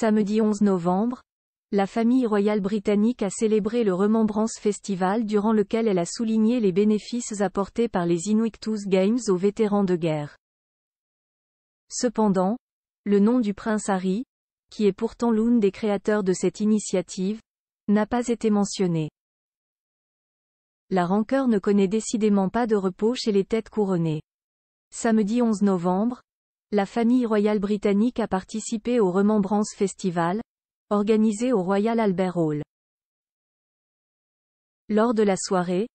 Samedi 11 novembre, la famille royale britannique a célébré le Remembrance Festival durant lequel elle a souligné les bénéfices apportés par les Inuictus Games aux vétérans de guerre. Cependant, le nom du prince Harry, qui est pourtant l'une des créateurs de cette initiative, n'a pas été mentionné. La rancœur ne connaît décidément pas de repos chez les têtes couronnées. Samedi 11 novembre, la famille royale britannique a participé au Remembrance Festival, organisé au Royal Albert Hall. Lors de la soirée,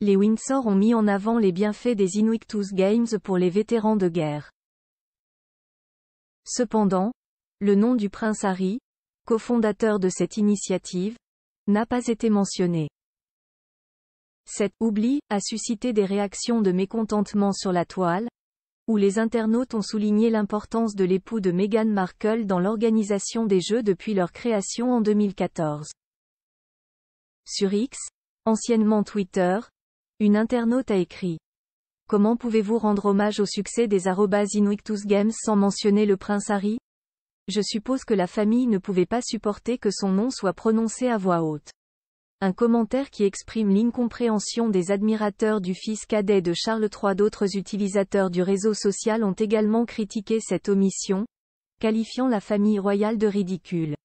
les Windsor ont mis en avant les bienfaits des Inuictus Games pour les vétérans de guerre. Cependant, le nom du prince Harry, cofondateur de cette initiative, n'a pas été mentionné. Cet oubli a suscité des réactions de mécontentement sur la toile, où les internautes ont souligné l'importance de l'époux de Meghan Markle dans l'organisation des Jeux depuis leur création en 2014. Sur X, anciennement Twitter, une internaute a écrit Comment pouvez-vous rendre hommage au succès des Inuictus Games sans mentionner le prince Harry Je suppose que la famille ne pouvait pas supporter que son nom soit prononcé à voix haute. Un commentaire qui exprime l'incompréhension des admirateurs du fils cadet de Charles III. D'autres utilisateurs du réseau social ont également critiqué cette omission, qualifiant la famille royale de ridicule.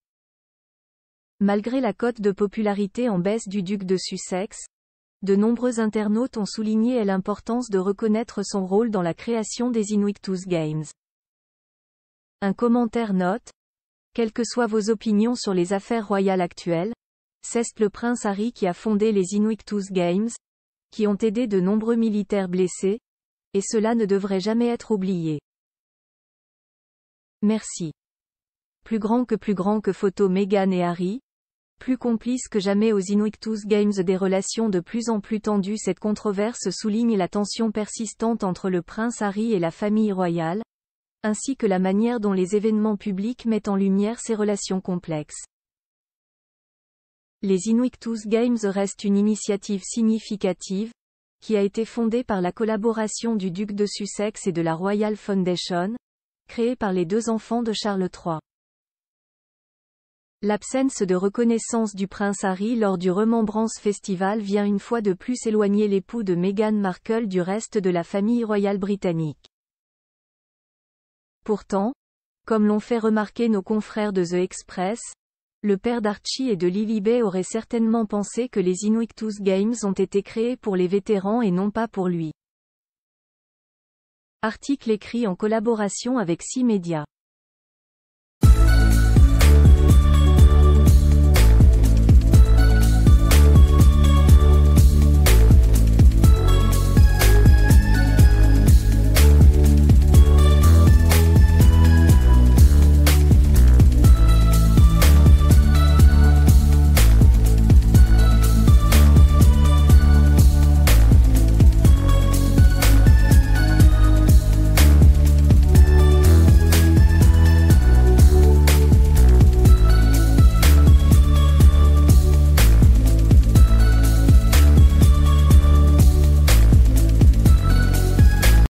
Malgré la cote de popularité en baisse du duc de Sussex, de nombreux internautes ont souligné l'importance de reconnaître son rôle dans la création des Inuictus Games. Un commentaire note, quelles que soient vos opinions sur les affaires royales actuelles, c'est le prince Harry qui a fondé les Inuictus Games, qui ont aidé de nombreux militaires blessés, et cela ne devrait jamais être oublié. Merci. Plus grand que plus grand que photo Meghan et Harry, plus complices que jamais aux Inuictus Games des relations de plus en plus tendues cette controverse souligne la tension persistante entre le prince Harry et la famille royale, ainsi que la manière dont les événements publics mettent en lumière ces relations complexes. Les Inuictus Games restent une initiative significative, qui a été fondée par la collaboration du duc de Sussex et de la Royal Foundation, créée par les deux enfants de Charles III. L'absence de reconnaissance du prince Harry lors du Remembrance Festival vient une fois de plus éloigner l'époux de Meghan Markle du reste de la famille royale britannique. Pourtant, comme l'ont fait remarquer nos confrères de The Express, le père d'Archie et de Bay aurait certainement pensé que les Inuictus Games ont été créés pour les vétérans et non pas pour lui. Article écrit en collaboration avec six médias.